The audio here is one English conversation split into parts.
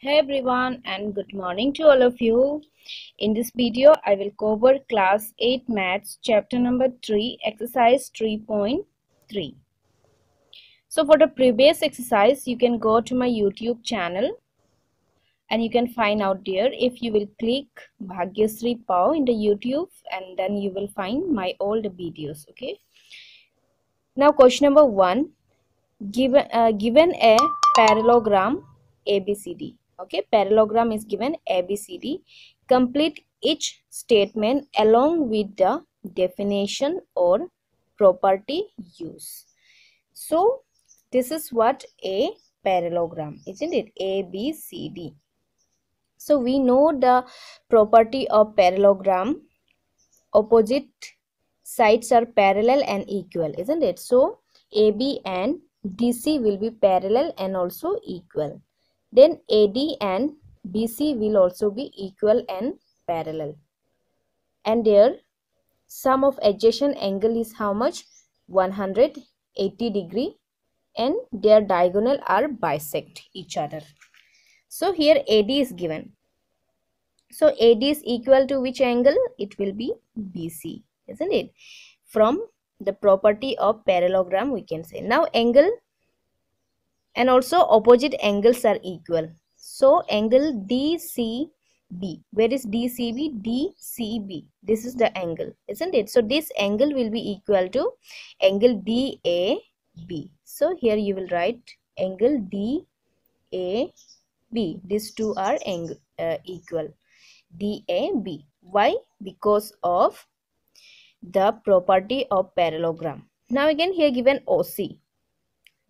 hey everyone and good morning to all of you in this video i will cover class 8 maths chapter number 3 exercise 3.3 so for the previous exercise you can go to my youtube channel and you can find out there if you will click bhagyasri pau in the youtube and then you will find my old videos okay now question number 1 given uh, given a parallelogram abcd okay parallelogram is given abcd complete each statement along with the definition or property use so this is what a parallelogram isn't it a b c d so we know the property of parallelogram opposite sides are parallel and equal isn't it so ab and dc will be parallel and also equal then AD and BC will also be equal and parallel. And here, sum of adjacent angle is how much? 180 degree and their diagonal are bisect each other. So here AD is given. So AD is equal to which angle? It will be BC, isn't it? From the property of parallelogram we can say. Now angle and also opposite angles are equal so angle DCB where is DCB DCB this is the angle isn't it so this angle will be equal to angle DAB so here you will write angle DAB these two are angle, uh, equal DAB why because of the property of parallelogram now again here given OC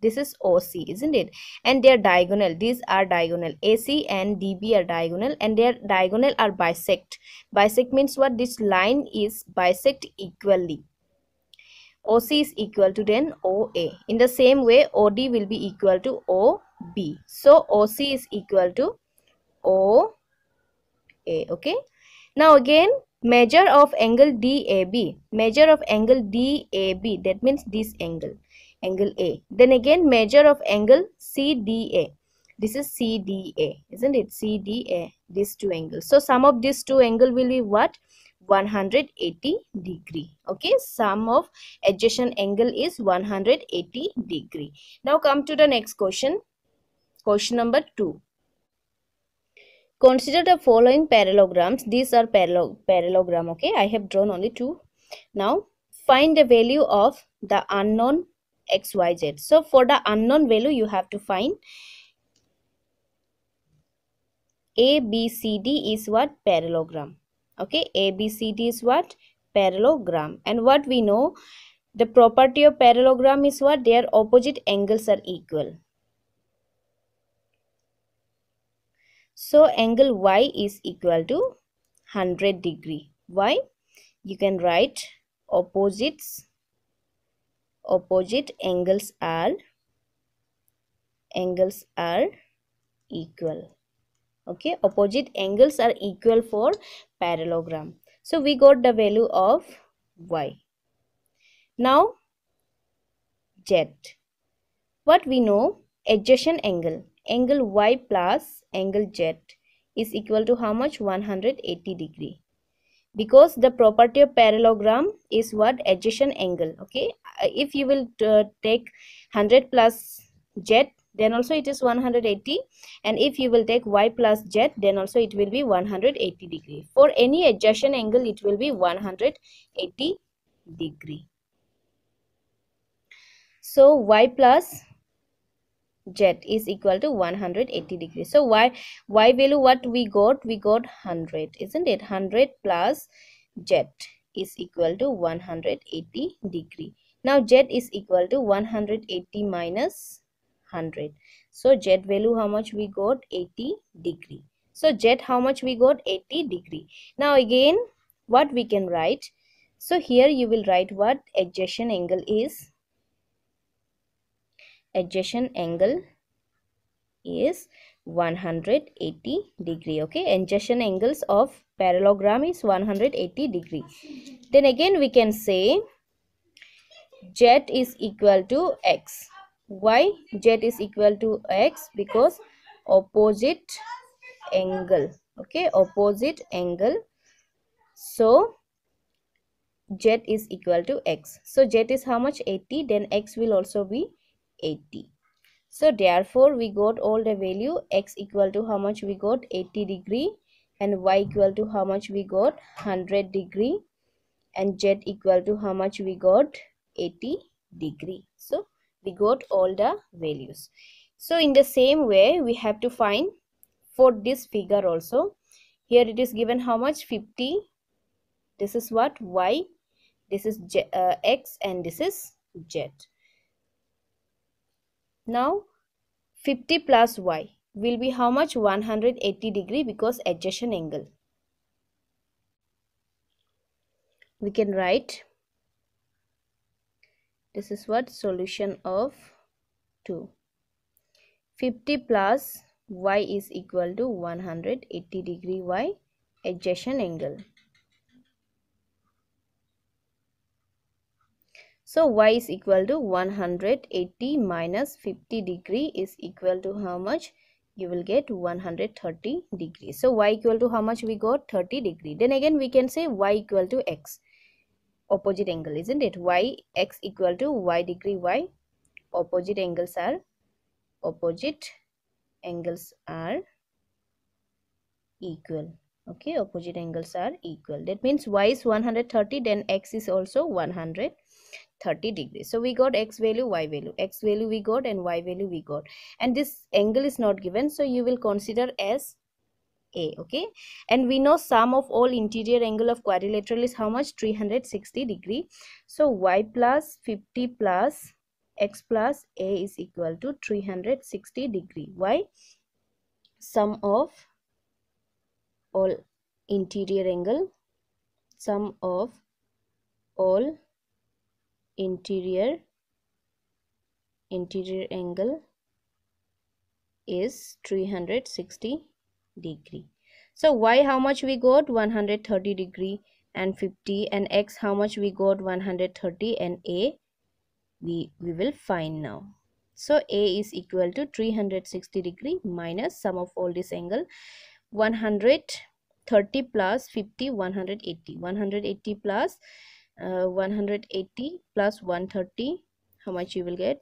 this is OC isn't it and they are diagonal these are diagonal AC and DB are diagonal and their diagonal are bisect bisect means what this line is bisect equally OC is equal to then OA in the same way OD will be equal to OB so OC is equal to OA okay now again measure of angle DAB measure of angle DAB that means this angle angle A. Then again measure of angle CDA. This is CDA, isn't it? CDA, these two angles. So sum of these two angle will be what? 180 degree okay sum of adjacent angle is 180 degree now come to the next question question number 2 consider the following parallelograms these are parallel parallelogram okay i have drawn only two now find the value of the unknown xyz so for the unknown value you have to find ABCD is what parallelogram okay ABCD is what parallelogram and what we know the property of parallelogram is what their opposite angles are equal so angle y is equal to 100 degree why you can write opposites opposite angles are angles are equal okay opposite angles are equal for parallelogram so we got the value of y now z what we know adjacent angle angle y plus angle z is equal to how much 180 degree because the property of parallelogram is what adjacent angle okay uh, if you will uh, take 100 plus z then also it is 180 and if you will take y plus z then also it will be 180 degree for any adjacent angle it will be 180 degree so y plus z is equal to 180 degrees so y y value what we got we got 100 isn't it 100 plus z is equal to 180 degree now z is equal to 180 minus 100 so z value how much we got 80 degree so z how much we got 80 degree now again what we can write so here you will write what adjacent angle is adjacent angle is 180 degree okay adjacent angles of parallelogram is 180 degree then again we can say z is equal to x why z is equal to x because opposite angle okay opposite angle so z is equal to x so z is how much 80 then x will also be 80 so therefore we got all the value x equal to how much we got 80 degree and y equal to how much we got 100 degree and z equal to how much we got 80 degree so we got all the values so in the same way we have to find for this figure also here it is given how much 50 this is what y this is uh, x and this is z now 50 plus y will be how much 180 degree because adjacent angle. We can write this is what solution of 2. 50 plus y is equal to 180 degree y adjacent angle. So y is equal to 180 minus 50 degree is equal to how much? You will get 130 degree. So y equal to how much we got? 30 degree. Then again we can say y equal to x. Opposite angle isn't it? y x equal to y degree y. Opposite angles are opposite angles are equal okay opposite angles are equal that means y is 130 then x is also 100 30 degrees so we got x value y value x value we got and y value we got and this angle is not given so you will consider as a okay and we know sum of all interior angle of quadrilateral is how much 360 degree so y plus 50 plus x plus a is equal to 360 degree y sum of all interior angle sum of all interior interior angle is 360 degree so y how much we got 130 degree and 50 and x how much we got 130 and a we we will find now so a is equal to 360 degree minus sum of all this angle 130 plus 50 180 180 plus uh, 180 plus 130 how much you will get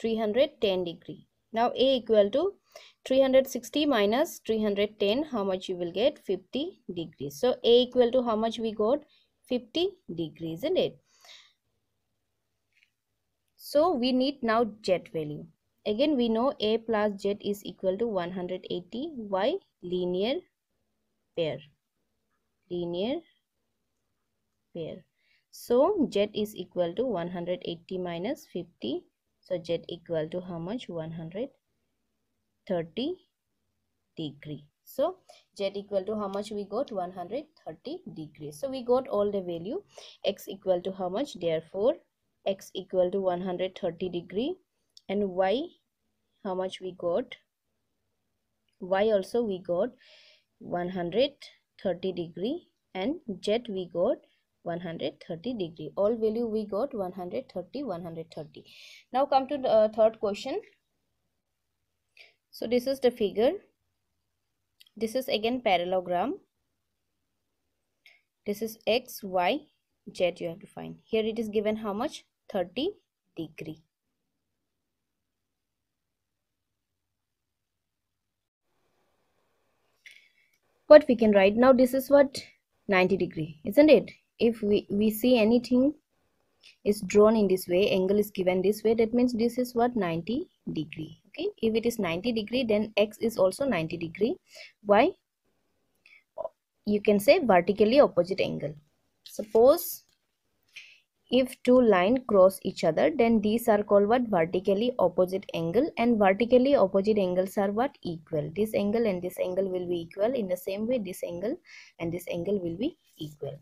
310 degree now a equal to 360 minus 310 how much you will get 50 degrees so a equal to how much we got 50 degrees isn't it so we need now jet value again we know a plus z is equal to 180 y linear pair linear pair. So z is equal to 180 minus 50. So z equal to how much? 130 degree. So z equal to how much we got? 130 degree. So we got all the value. x equal to how much? Therefore x equal to 130 degree and y how much we got? y also we got 130 degree and z we got 130 degree all value we got 130 130 now come to the uh, third question so this is the figure this is again parallelogram this is x y z you have to find here it is given how much 30 degree what we can write now this is what 90 degree isn't it if we, we see anything is drawn in this way angle is given this way that means this is what 90 degree okay if it is 90 degree then x is also 90 degree y you can say vertically opposite angle suppose if two lines cross each other, then these are called what? Vertically opposite angle and vertically opposite angles are what? Equal. This angle and this angle will be equal. In the same way, this angle and this angle will be equal.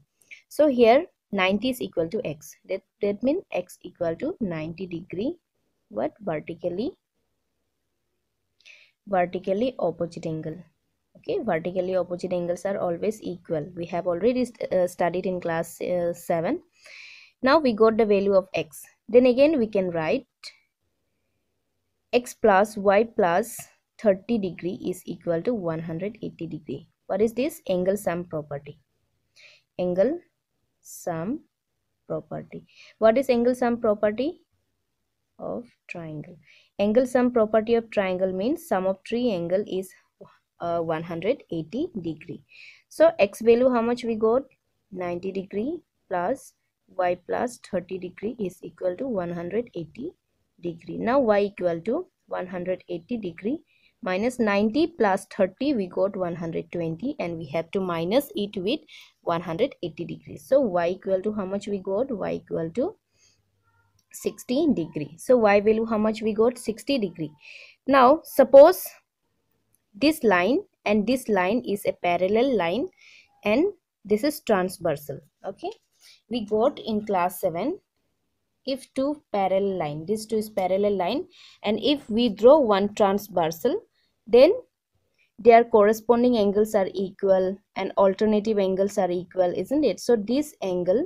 So here 90 is equal to x. That, that means x equal to 90 degree what? Vertically vertically opposite angle okay vertically opposite angles are always equal we have already st uh, studied in class uh, 7 now we got the value of x. Then again we can write x plus y plus 30 degree is equal to 180 degree. What is this? Angle sum property. Angle sum property. What is angle sum property? Of triangle. Angle sum property of triangle means sum of three angle is uh, 180 degree. So x value how much we got? 90 degree plus y plus 30 degree is equal to 180 degree. Now y equal to 180 degree minus 90 plus 30 we got 120 and we have to minus it with 180 degree. So y equal to how much we got? y equal to 60 degree. So y value how much we got? 60 degree. Now suppose this line and this line is a parallel line and this is transversal. Okay we got in class 7 if two parallel line this two is parallel line and if we draw one transversal then their corresponding angles are equal and alternative angles are equal isn't it so this angle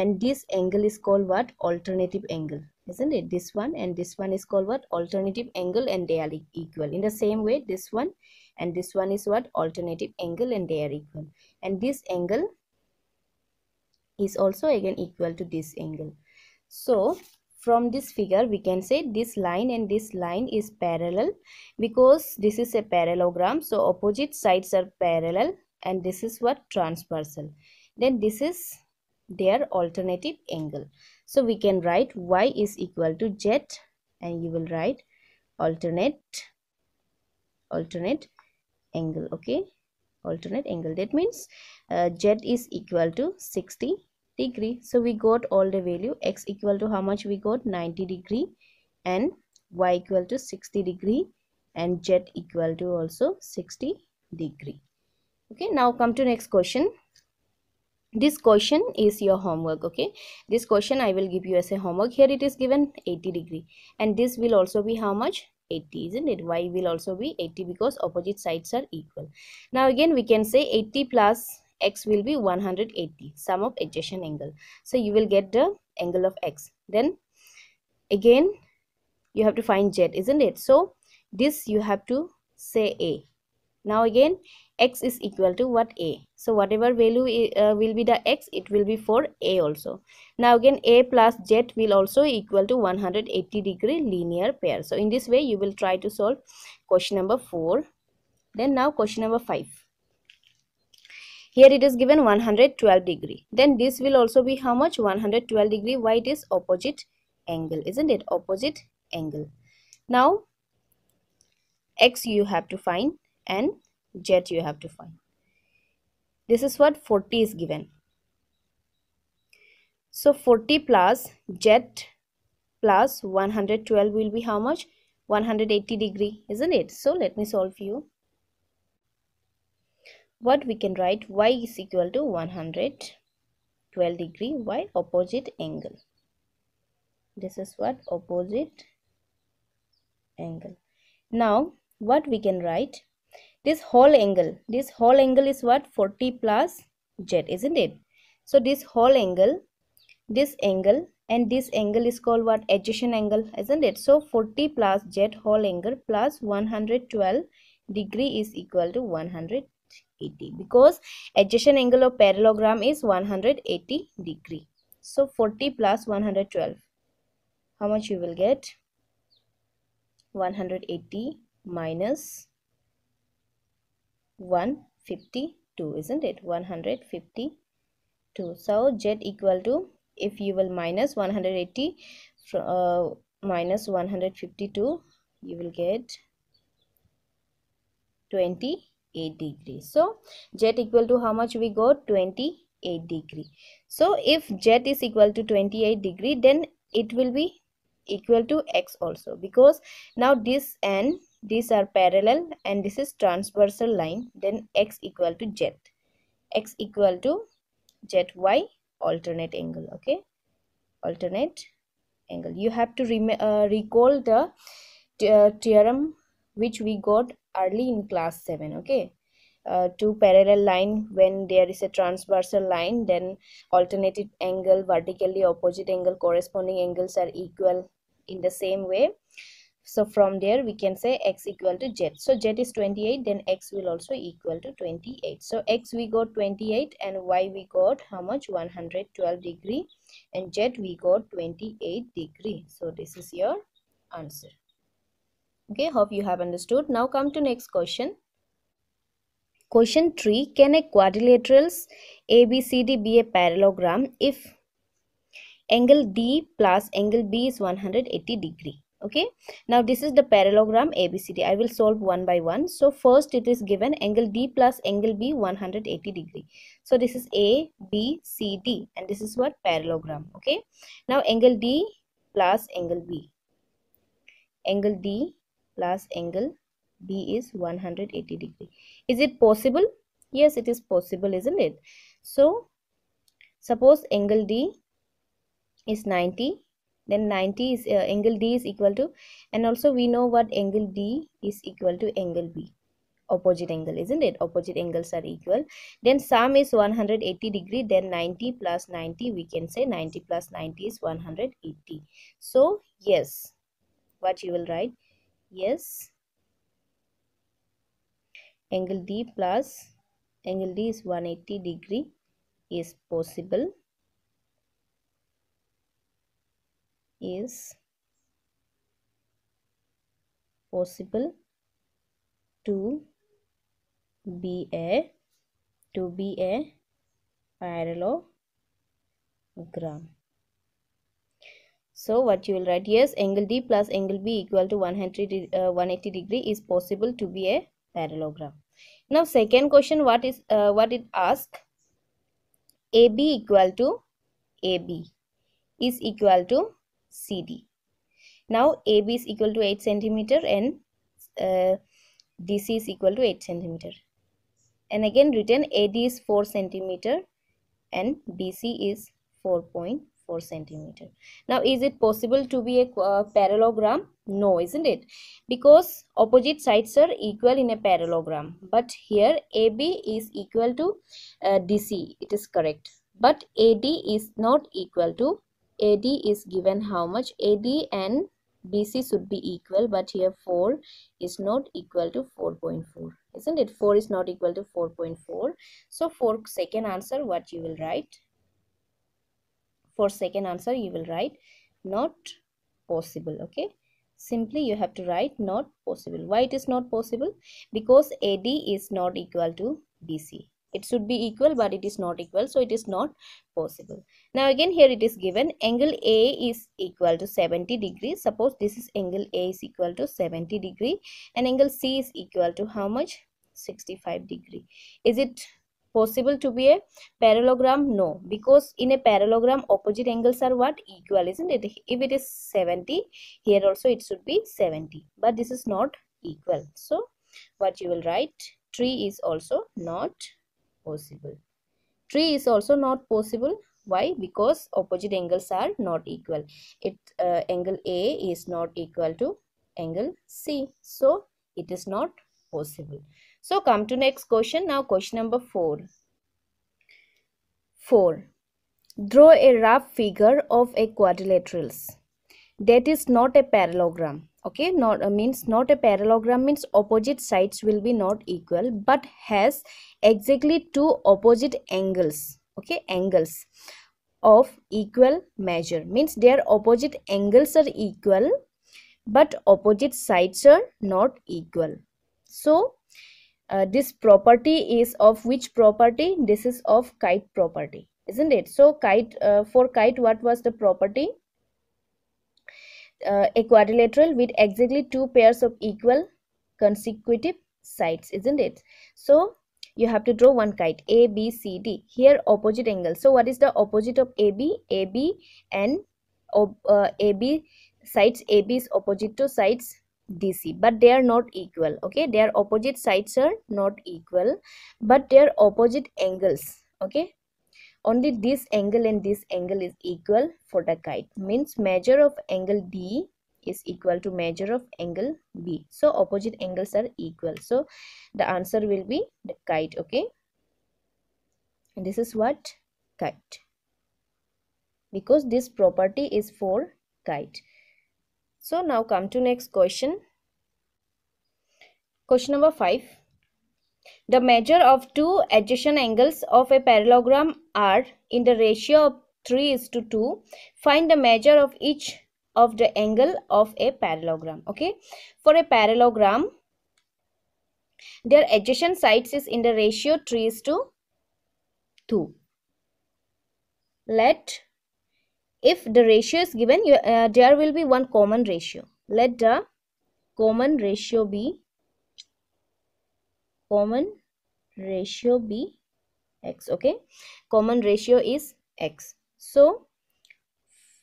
and this angle is called what alternative angle isn't it this one and this one is called what alternative angle and they are equal in the same way this one and this one is what alternative angle and they are equal and this angle is also again equal to this angle so from this figure we can say this line and this line is parallel because this is a parallelogram so opposite sides are parallel and this is what transversal then this is their alternative angle so we can write y is equal to z and you will write alternate alternate angle okay alternate angle that means uh, z is equal to 60 degree so we got all the value x equal to how much we got 90 degree and y equal to 60 degree and z equal to also 60 degree okay now come to next question this question is your homework okay this question i will give you as a homework here it is given 80 degree and this will also be how much 80 isn't it y will also be 80 because opposite sides are equal now again we can say 80 plus x will be 180 sum of adjacent angle so you will get the angle of x then again you have to find z isn't it so this you have to say a now again x is equal to what a so whatever value uh, will be the x it will be for a also now again a plus z will also equal to 180 degree linear pair so in this way you will try to solve question number 4 then now question number 5 here it is given 112 degree then this will also be how much 112 degree why it is opposite angle isn't it opposite angle now x you have to find and z you have to find this is what 40 is given so 40 plus z plus 112 will be how much 180 degree isn't it so let me solve you what we can write y is equal to 112 degree y opposite angle this is what opposite angle now what we can write this whole angle this whole angle is what 40 plus z isn't it so this whole angle this angle and this angle is called what adjacent angle isn't it so 40 plus z whole angle plus 112 degree is equal to one hundred. 180 because adjacent angle of parallelogram is 180 degree. So 40 plus 112. How much you will get? 180 minus 152 isn't it 152 so z equal to if you will minus 180 uh, minus 152 you will get 20 8 degree so z equal to how much we got 28 degree so if z is equal to 28 degree then it will be equal to x also because now this and these are parallel and this is transversal line then x equal to z x equal to z y alternate angle okay alternate angle you have to uh, recall the uh, theorem which we got early in class 7 okay uh, two parallel line when there is a transversal line then alternative angle vertically opposite angle corresponding angles are equal in the same way so from there we can say x equal to z so z is 28 then x will also equal to 28 so x we got 28 and y we got how much 112 degree and z we got 28 degree so this is your answer okay hope you have understood now come to next question question 3 can a quadrilaterals abcd be a parallelogram if angle d plus angle b is 180 degree okay now this is the parallelogram abcd i will solve one by one so first it is given angle d plus angle b 180 degree so this is a b c d and this is what parallelogram okay now angle d plus angle b angle d plus angle B is 180 degree. Is it possible? Yes, it is possible, isn't it? So, suppose angle D is 90 then 90 is uh, angle d is equal to and also we know what angle d is equal to angle b opposite angle isn't it opposite angles are equal then sum is 180 degree then 90 plus 90 we can say 90 plus 90 is 180 so yes what you will write yes angle D plus angle D is 180 degree is possible is possible to be a to be a parallelogram so what you will write here is angle D plus angle B equal to 180, uh, degree is possible to be a parallelogram. Now second question what is uh, what it asks AB equal to AB is equal to CD. Now AB is equal to 8 centimeter and uh, DC is equal to 8 centimeter. And again written AD is 4 centimeter and BC is 4.5 4 centimeter now is it possible to be a uh, parallelogram no isn't it because opposite sides are equal in a parallelogram but here ab is equal to uh, dc it is correct but ad is not equal to ad is given how much ad and BC should be equal but here 4 is not equal to 4.4 isn't it 4 is not equal to 4.4 so for second answer what you will write for second answer you will write not possible okay simply you have to write not possible why it is not possible because ad is not equal to bc it should be equal but it is not equal so it is not possible now again here it is given angle a is equal to 70 degrees. suppose this is angle a is equal to 70 degree and angle c is equal to how much 65 degree is it possible to be a parallelogram no because in a parallelogram opposite angles are what equal isn't it if it is 70 here also it should be 70 but this is not equal so what you will write 3 is also not possible 3 is also not possible why because opposite angles are not equal it uh, angle a is not equal to angle c so it is not possible so come to next question. Now question number 4. 4. Draw a rough figure of a quadrilaterals that is not a parallelogram. Okay, not uh, means not a parallelogram means opposite sides will be not equal but has exactly two opposite angles. Okay, angles of equal measure means their opposite angles are equal but opposite sides are not equal. So uh, this property is of which property this is of kite property isn't it so kite uh, for kite what was the property uh, a quadrilateral with exactly two pairs of equal consecutive sides isn't it so you have to draw one kite a b c d here opposite angle so what is the opposite of A B? A B and uh, ab sides ab is opposite to sides DC but they are not equal okay their opposite sides are not equal but their opposite angles okay only this angle and this angle is equal for the kite means measure of angle D is equal to measure of angle B so opposite angles are equal so the answer will be the kite okay and this is what kite because this property is for kite so now come to next question. Question number 5. The measure of two adjacent angles of a parallelogram are in the ratio of 3 is to 2. Find the measure of each of the angle of a parallelogram. Okay. For a parallelogram, their adjacent sides is in the ratio 3 is to 2. Let if the ratio is given you, uh, there will be one common ratio let the common ratio be common ratio be x okay common ratio is x so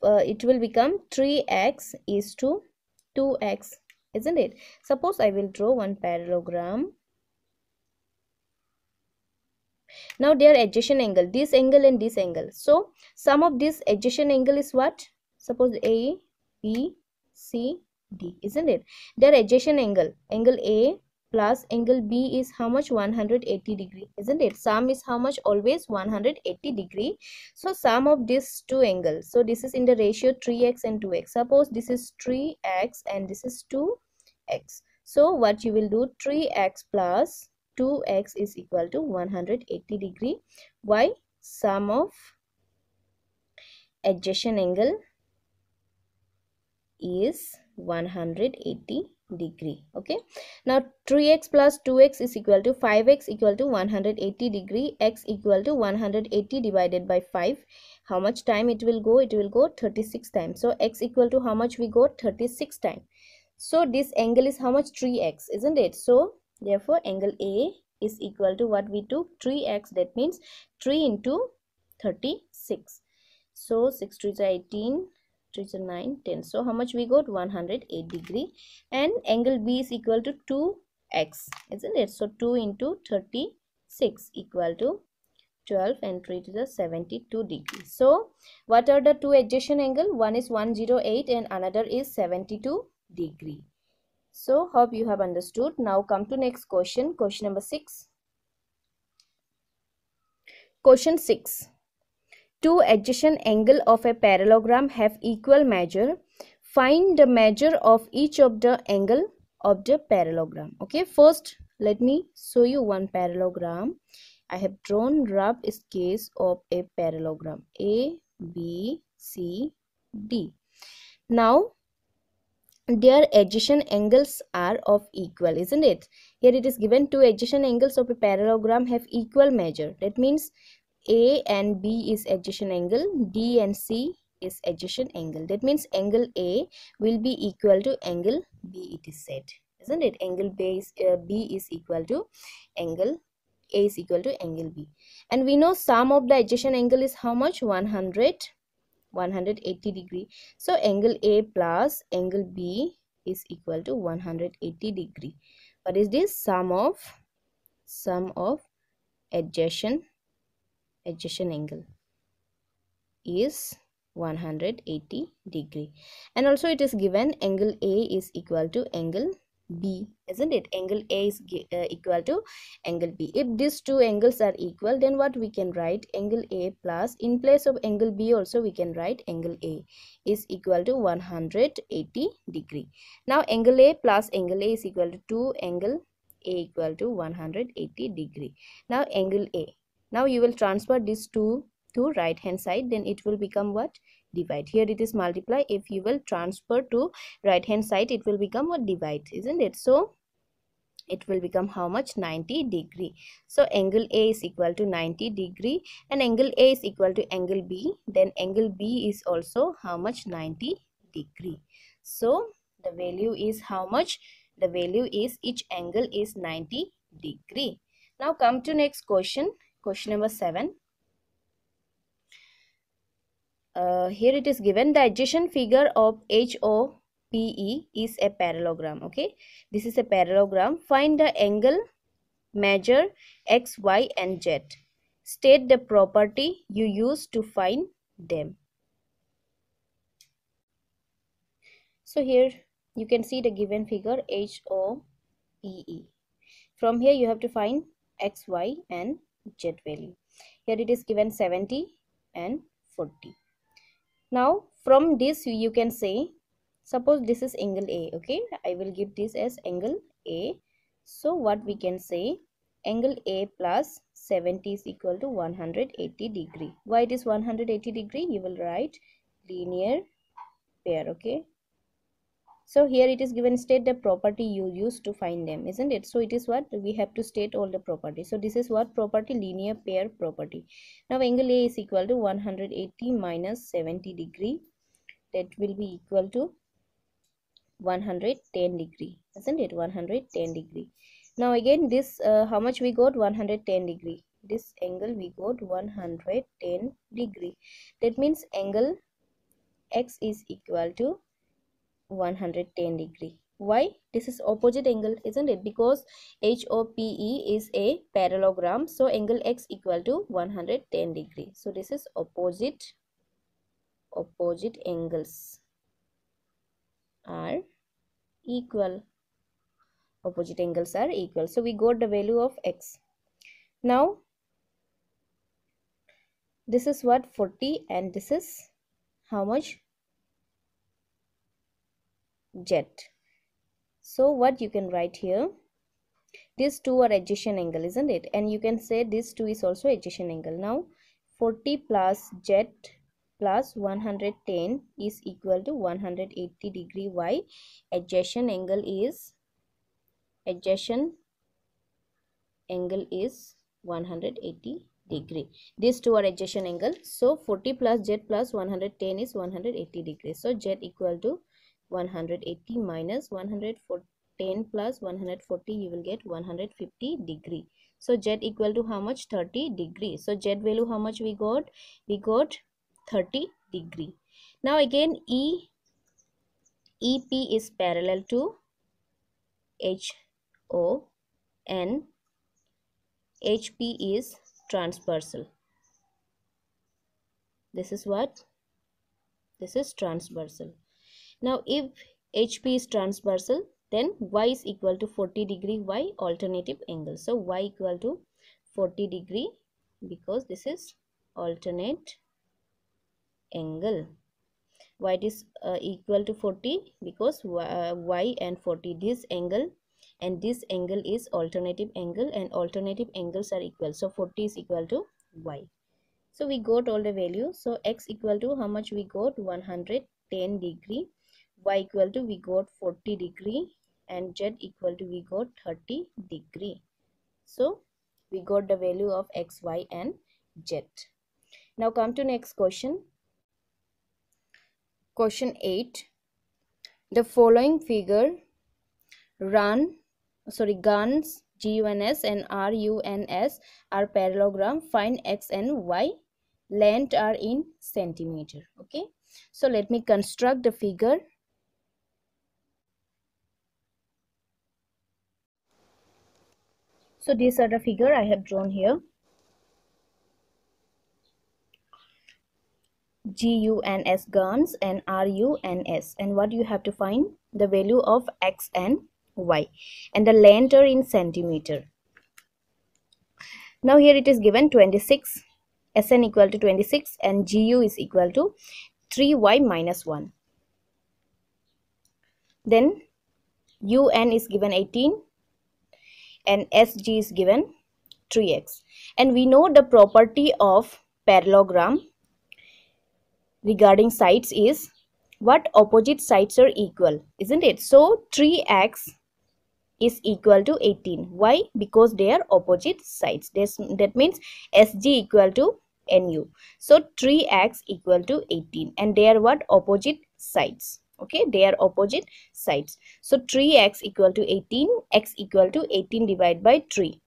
uh, it will become 3x is to 2x isn't it suppose i will draw one parallelogram now their are adjacent angle this angle and this angle so sum of this adjacent angle is what suppose a b c d isn't it their adjacent angle angle a plus angle b is how much 180 degree isn't it sum is how much always 180 degree so sum of these two angles so this is in the ratio 3x and 2x suppose this is 3x and this is 2x so what you will do 3x plus 2x is equal to 180 degree y sum of adjacent angle is 180 degree okay now 3x plus 2x is equal to 5x equal to 180 degree x equal to 180 divided by 5 how much time it will go it will go 36 times so x equal to how much we go 36 time so this angle is how much 3x isn't it so Therefore, angle A is equal to what we took 3x that means 3 into 36. So 6 3 is 18, 3 is 9, 10. So how much we got 108 degree and angle B is equal to 2x isn't it? So 2 into 36 equal to 12 and 3 to the 72 degree. So what are the two adjacent angle? One is 108 and another is 72 degree. So hope you have understood. Now come to next question. Question number 6. Question 6. Two adjacent angle of a parallelogram have equal measure. Find the measure of each of the angle of the parallelogram. Okay. First let me show you one parallelogram. I have drawn rough sketch of a parallelogram A, B, C, D. Now their adjacent angles are of equal isn't it here it is given two adjacent angles of a parallelogram have equal measure that means a and b is adjacent angle d and c is adjacent angle that means angle a will be equal to angle b it is said isn't it angle b is, uh, b is equal to angle a is equal to angle b and we know sum of the adjacent angle is how much 100 180 degree so angle a plus angle b is equal to 180 degree what is this sum of sum of adjacent adjacent angle is 180 degree and also it is given angle a is equal to angle B isn't it angle A is uh, equal to angle B if these two angles are equal then what we can write angle A plus in place of angle B also we can write angle A is equal to 180 degree now angle A plus angle A is equal to 2 angle A equal to 180 degree now angle A now you will transfer these two to right hand side then it will become what divide here it is multiply if you will transfer to right hand side it will become a divide isn't it so it will become how much 90 degree so angle a is equal to 90 degree and angle a is equal to angle b then angle b is also how much 90 degree so the value is how much the value is each angle is 90 degree now come to next question question number 7 uh, here it is given the adjacent figure of HOPE is a parallelogram okay this is a parallelogram find the angle measure x y and z state the property you use to find them so here you can see the given figure HOPE from here you have to find x y and z value here it is given 70 and 40 now from this you can say suppose this is angle a okay i will give this as angle a so what we can say angle a plus 70 is equal to 180 degree why it is 180 degree you will write linear pair okay so here it is given state the property you use to find them isn't it so it is what we have to state all the property so this is what property linear pair property now angle a is equal to 180 minus 70 degree that will be equal to 110 degree isn't it 110 degree now again this uh, how much we got 110 degree this angle we got 110 degree that means angle x is equal to 110 degree why this is opposite angle isn't it because HOPE is a parallelogram so angle x equal to 110 degree so this is opposite opposite angles are equal opposite angles are equal so we got the value of x now this is what 40 and this is how much jet so what you can write here these two are adjacent angle isn't it and you can say this two is also adjacent angle now 40 plus jet plus 110 is equal to 180 degree y adjacent angle is adjacent angle is 180 degree these two are adjacent angle so 40 plus jet 110 is 180 degree so jet equal to 180 minus 110 plus 140 you will get 150 degree so z equal to how much 30 degree so z value how much we got we got 30 degree now again e ep is parallel to h o hp is transversal this is what this is transversal now if HP is transversal then y is equal to 40 degree y alternative angle. So y equal to 40 degree because this is alternate angle. Y is uh, equal to 40 because y, uh, y and 40 this angle and this angle is alternative angle and alternative angles are equal. So 40 is equal to y. So we got all the values. So x equal to how much we got 110 degree y equal to we got 40 degree and z equal to we got 30 degree so we got the value of x y and z now come to next question question 8 the following figure run sorry guns guns and runs are parallelogram find x and y length are in centimeter okay so let me construct the figure so these are the figure i have drawn here GUNS guns and RUNS and what you have to find the value of X and Y and the length are in centimeter. Now here it is given 26 SN equal to 26 and GU is equal to 3Y minus 1. Then UN is given 18 and SG is given 3x. And we know the property of parallelogram regarding sides is what opposite sides are equal, isn't it? So 3x is equal to 18. Why? Because they are opposite sides. This, that means SG equal to NU. So 3x equal to 18 and they are what opposite sides okay they are opposite sides so 3x equal to 18 x equal to 18 divided by 3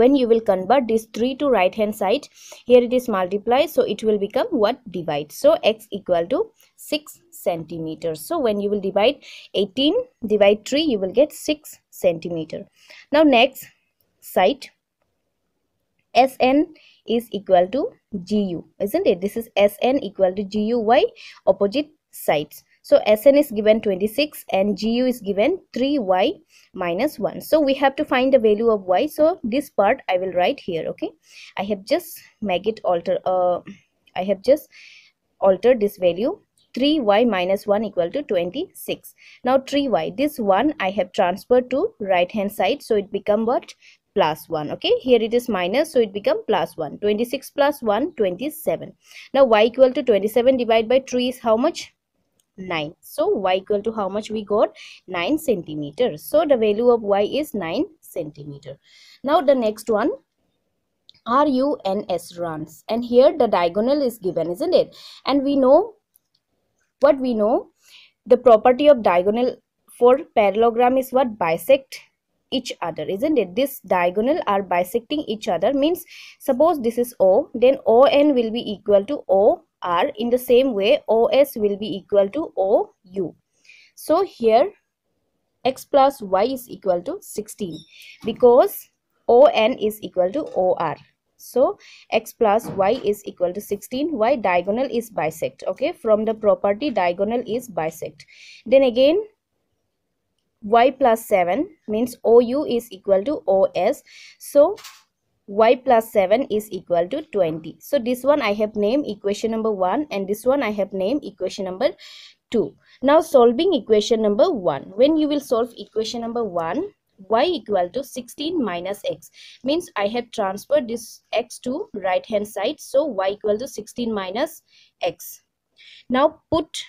when you will convert this 3 to right hand side here it is multiplied, so it will become what divide so x equal to 6 centimeters so when you will divide 18 divide 3 you will get 6 centimeter now next side sn is equal to gu isn't it this is sn equal to gu y opposite sides so Sn is given 26 and Gu is given 3y minus 1. So we have to find the value of y. So this part I will write here. Okay. I have just make it alter. Uh, I have just altered this value 3y minus 1 equal to 26. Now 3y, this 1 I have transferred to right hand side. So it become what? Plus 1. Okay, here it is minus. So it become plus 1. 26 plus 1, 27. Now y equal to 27 divided by 3 is how much? 9 so y equal to how much we got 9 centimeter so the value of y is 9 centimeter now the next one R U N S runs and here the diagonal is given isn't it and we know what we know the property of diagonal for parallelogram is what bisect each other isn't it this diagonal are bisecting each other means suppose this is O then ON will be equal to O r in the same way os will be equal to ou so here x plus y is equal to 16 because on is equal to or so x plus y is equal to 16 y diagonal is bisect okay from the property diagonal is bisect then again y plus 7 means ou is equal to os so y plus 7 is equal to 20. So this one I have named equation number 1 and this one I have named equation number 2. Now solving equation number 1. When you will solve equation number 1, y equal to 16 minus x means I have transferred this x to right hand side. So y equal to 16 minus x. Now put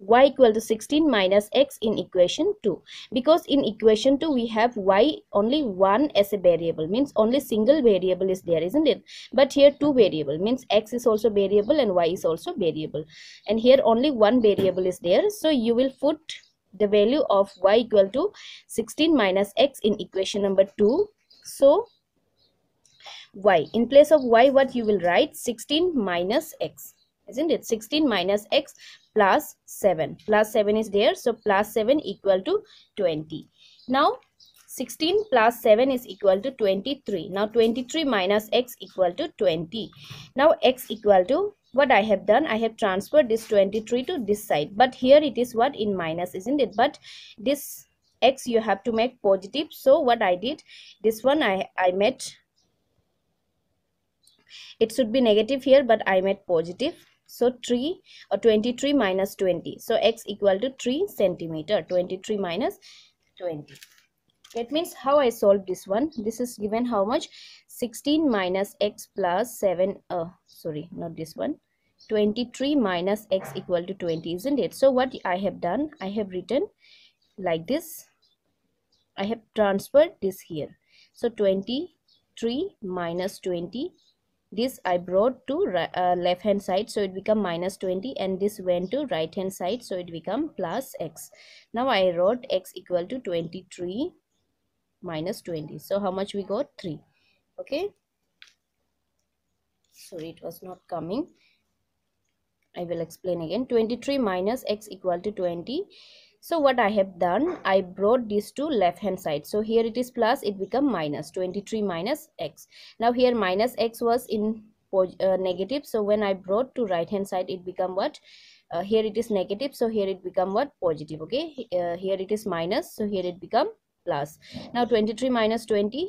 y equal to 16 minus x in equation 2 because in equation 2 we have y only one as a variable means only single variable is there isn't it but here two variable means x is also variable and y is also variable and here only one variable is there so you will put the value of y equal to 16 minus x in equation number 2 so y in place of y what you will write 16 minus x isn't it 16 minus x plus 7 plus 7 is there so plus 7 equal to 20 now 16 plus 7 is equal to 23 now 23 minus x equal to 20 now x equal to what I have done I have transferred this 23 to this side but here it is what in minus isn't it but this x you have to make positive so what I did this one I, I made it should be negative here but I made positive so 3 or uh, 23 minus 20. So x equal to 3 centimeter. 23 minus 20. That means how I solve this one. This is given how much? 16 minus x plus 7. Uh, sorry, not this one. 23 minus x equal to 20 isn't it so what i have done i have written like this i have transferred this here so 23 minus 20 this I brought to uh, left hand side so it become minus 20 and this went to right hand side so it become plus x. Now I wrote x equal to 23 minus 20. So how much we got? 3. Okay. So it was not coming. I will explain again. 23 minus x equal to 20 so what i have done i brought these to left hand side so here it is plus it become minus 23 minus x now here minus x was in uh, negative so when i brought to right hand side it become what uh, here it is negative so here it become what positive okay uh, here it is minus so here it become plus now 23 minus 20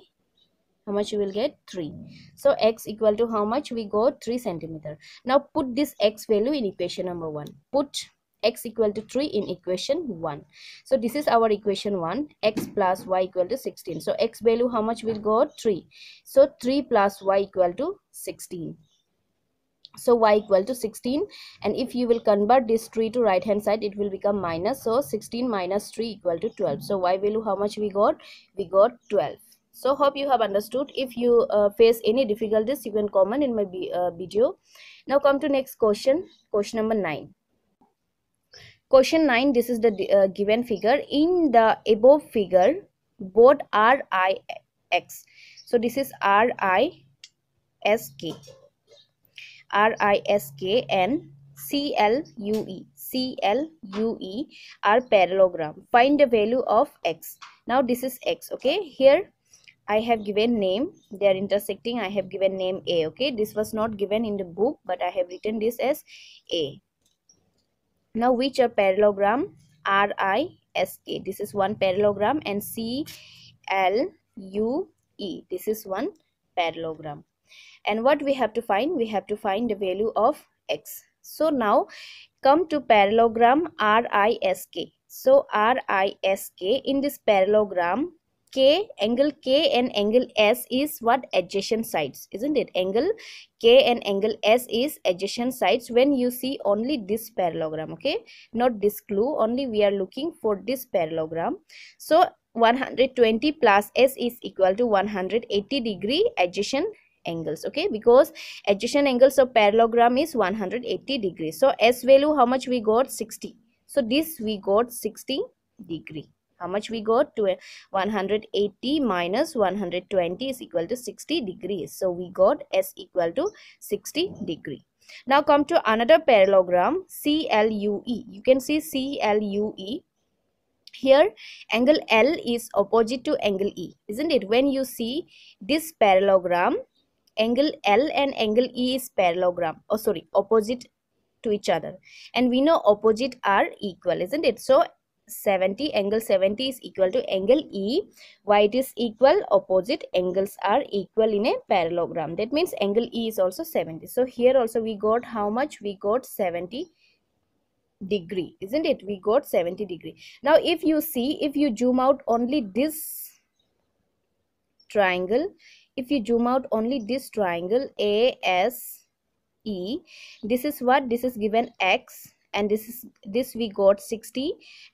how much you will get 3 so x equal to how much we got 3 centimeter now put this x value in equation number 1 put x equal to 3 in equation 1 so this is our equation 1 x plus y equal to 16 so x value how much will go 3 so 3 plus y equal to 16 so y equal to 16 and if you will convert this 3 to right hand side it will become minus so 16 minus 3 equal to 12 so y value how much we got we got 12 so hope you have understood if you uh, face any difficulties you can comment in my uh, video now come to next question question number 9 Question 9. This is the uh, given figure. In the above figure, both R, I, X. So this is R, I, S, K. R, I, S, K and C, L, U, E. C, L, U, E are parallelogram. Find the value of X. Now this is X. Okay. Here I have given name. They are intersecting. I have given name A. Okay. This was not given in the book but I have written this as A now which are parallelogram r i s k this is one parallelogram and c l u e this is one parallelogram and what we have to find we have to find the value of x so now come to parallelogram r i s k so r i s k in this parallelogram K, angle K and angle S is what adjacent sides, isn't it? Angle K and angle S is adjacent sides when you see only this parallelogram, okay? Not this clue, only we are looking for this parallelogram. So 120 plus S is equal to 180 degree adjacent angles okay because adjacent angles of parallelogram is 180 degrees so s value how much we got 60 so this we got 60 degree how much we got to 180 minus 120 is equal to 60 degrees so we got s equal to 60 degree now come to another parallelogram CLUE. You can see CLUE. Here angle L is opposite to angle E. Isn't it? When you see this parallelogram, angle L and angle E is parallelogram. Oh sorry, opposite to each other. And we know opposite are equal. Isn't it? So 70 angle 70 is equal to angle E why it is equal opposite angles are equal in a parallelogram that means angle E is also 70 so here also we got how much we got 70 degree isn't it we got 70 degree now if you see if you zoom out only this triangle if you zoom out only this triangle ASE this is what this is given X and this is this we got 60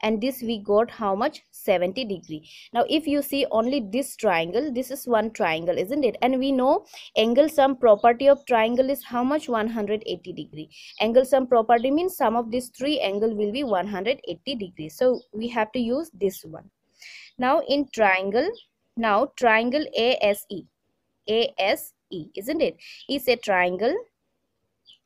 and this we got how much 70 degree now if you see only this triangle this is one triangle isn't it and we know angle sum property of triangle is how much 180 degree angle sum property means sum of these three angle will be 180 degree so we have to use this one now in triangle now triangle ASE ASE isn't it is a triangle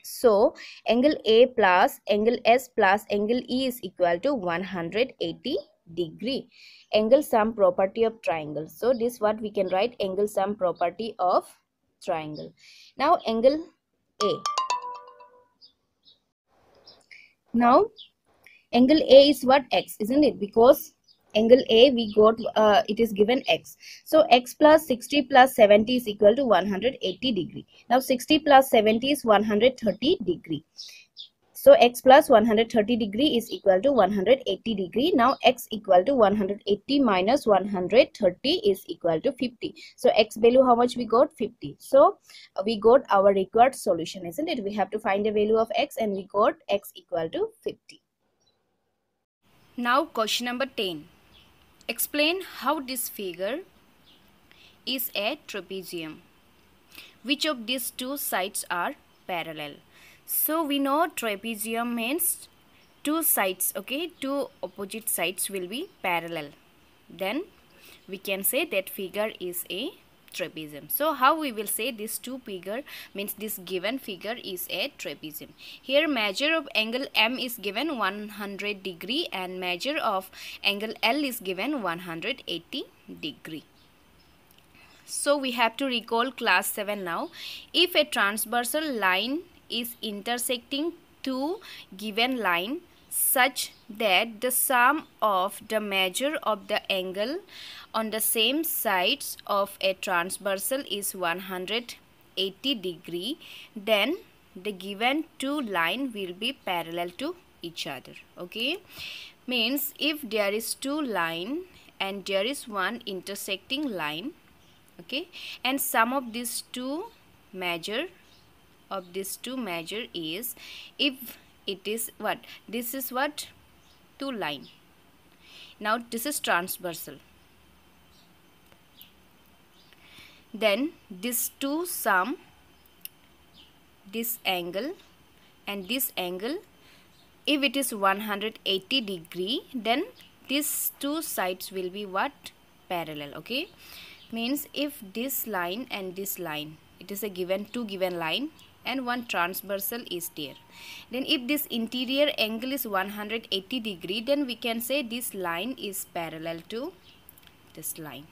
so angle A plus angle S plus angle E is equal to 180 degree. Angle sum property of triangle. So this what we can write angle sum property of triangle. Now angle A. Now angle A is what x isn't it because angle A we got uh, it is given x. So x plus 60 plus 70 is equal to 180 degree. Now 60 plus 70 is 130 degree. So x plus 130 degree is equal to 180 degree. Now x equal to 180 minus 130 is equal to 50. So x value how much we got? 50. So we got our required solution isn't it? We have to find the value of x and we got x equal to 50. Now question number 10 explain how this figure is a trapezium. Which of these two sides are parallel? So we know trapezium means two sides, okay? Two opposite sides will be parallel. Then we can say that figure is a trapezium so how we will say this two figure means this given figure is a trapezium here measure of angle m is given 100 degree and measure of angle l is given 180 degree so we have to recall class 7 now if a transversal line is intersecting two given line such that the sum of the measure of the angle on the same sides of a transversal is 180 degree then the given two line will be parallel to each other okay means if there is two line and there is one intersecting line okay and sum of these two measure of these two measure is if it is what this is what line now this is transversal then these two sum this angle and this angle if it is 180 degree then these two sides will be what parallel okay means if this line and this line it is a given two given line and one transversal is there. Then if this interior angle is 180 degree then we can say this line is parallel to this line.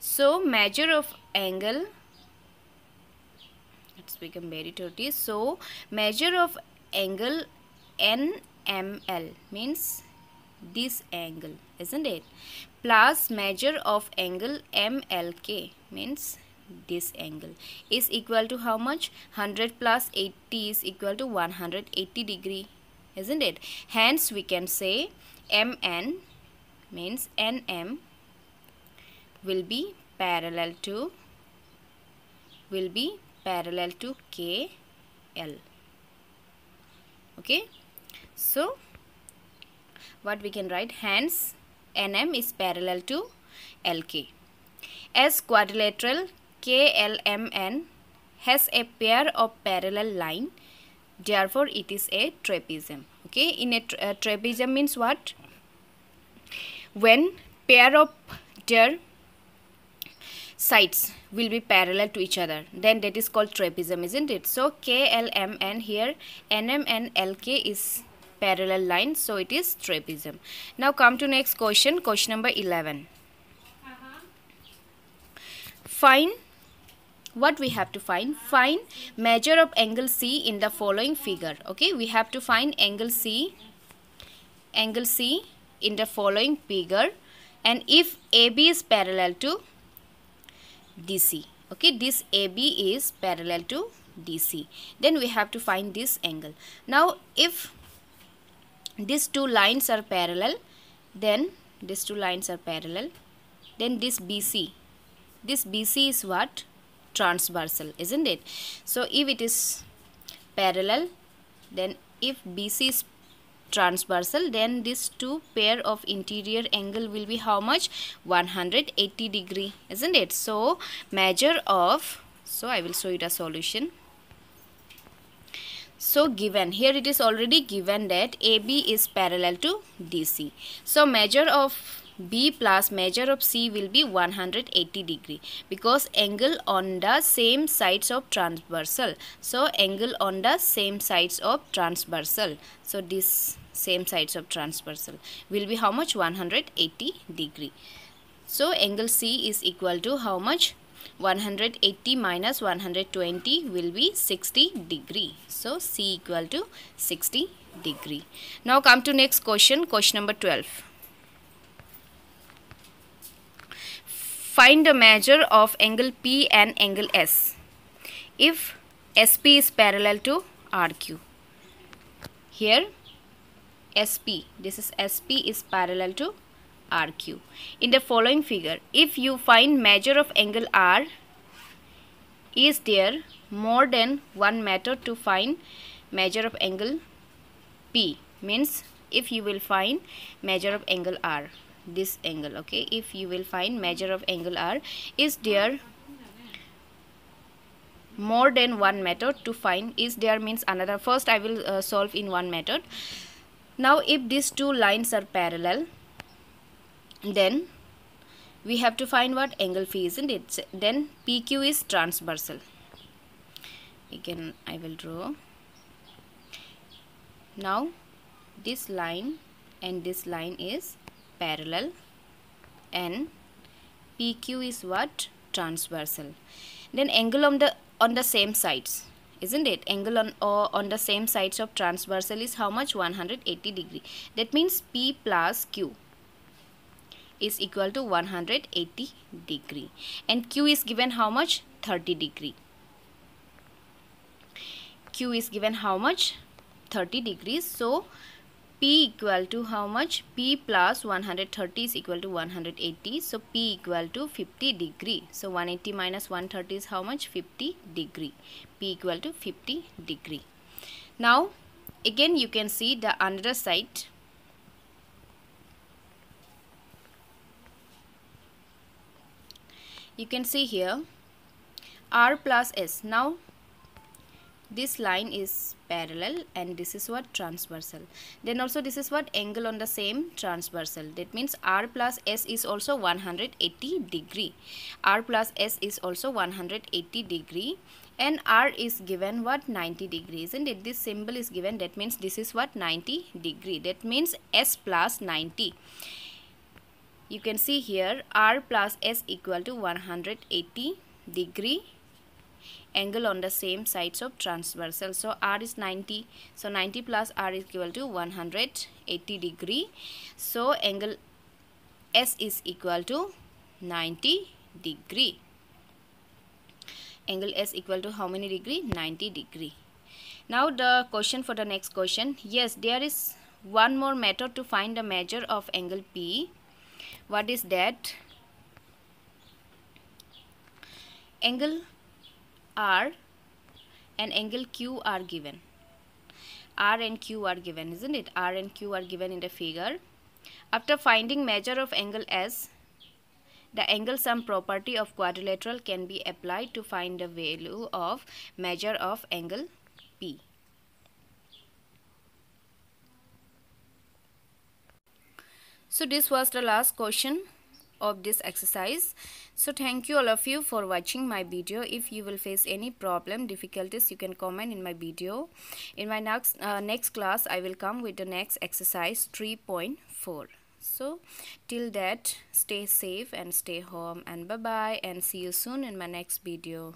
So measure of angle let's become very dirty. So measure of angle NML means this angle isn't it plus measure of angle MLK means this angle is equal to how much 100 plus 80 is equal to 180 degree isn't it hence we can say mn means nm will be parallel to will be parallel to kl okay so what we can write hence nm is parallel to lk as quadrilateral KLMN has a pair of parallel line therefore it is a trapezium okay in a, tra a uh, trapezium means what when pair of their sides will be parallel to each other then that is called trapezium isn't it so KLMN here NM and LK is parallel line so it is trapezium now come to next question question number 11 uh -huh. find what we have to find find measure of angle c in the following figure okay we have to find angle c angle c in the following figure and if ab is parallel to dc okay this ab is parallel to dc then we have to find this angle now if these two lines are parallel then these two lines are parallel then this bc this bc is what transversal isn't it so if it is parallel then if BC is transversal then this two pair of interior angle will be how much 180 degree isn't it so measure of so I will show you the solution so given here it is already given that AB is parallel to DC so measure of B plus measure of C will be 180 degree because angle on the same sides of transversal. So angle on the same sides of transversal. So this same sides of transversal will be how much 180 degree. So angle C is equal to how much 180 minus 120 will be 60 degree. So C equal to 60 degree. Now come to next question, question number 12. Find the measure of angle P and angle S if SP is parallel to RQ. Here SP, this is SP is parallel to RQ. In the following figure, if you find measure of angle R is there more than one method to find measure of angle P means if you will find measure of angle R this angle okay if you will find measure of angle r is there more than one method to find is there means another first i will uh, solve in one method now if these two lines are parallel then we have to find what angle phi isn't it then pq is transversal again i will draw now this line and this line is parallel and PQ is what? Transversal. Then angle on the on the same sides isn't it angle on or on the same sides of transversal is how much 180 degree that means p plus q is equal to 180 degree and q is given how much 30 degree q is given how much 30 degrees so P equal to how much? P plus 130 is equal to 180. So P equal to 50 degree. So 180 minus 130 is how much? 50 degree. P equal to 50 degree. Now again you can see the another side. You can see here R plus S. Now this line is parallel and this is what transversal then also this is what angle on the same transversal that means r plus s is also 180 degree r plus s is also 180 degree and r is given what 90 degree isn't it this symbol is given that means this is what 90 degree that means s plus 90 you can see here r plus s equal to 180 degree angle on the same sides of transversal so r is 90 so 90 plus r is equal to 180 degree so angle s is equal to 90 degree angle s equal to how many degree 90 degree now the question for the next question yes there is one more method to find the measure of angle p what is that angle R and angle Q are given. R and Q are given, isn't it? R and Q are given in the figure. After finding measure of angle S, the angle sum property of quadrilateral can be applied to find the value of measure of angle P. So this was the last question of this exercise so thank you all of you for watching my video if you will face any problem difficulties you can comment in my video in my next uh, next class i will come with the next exercise 3.4 so till that stay safe and stay home and bye bye and see you soon in my next video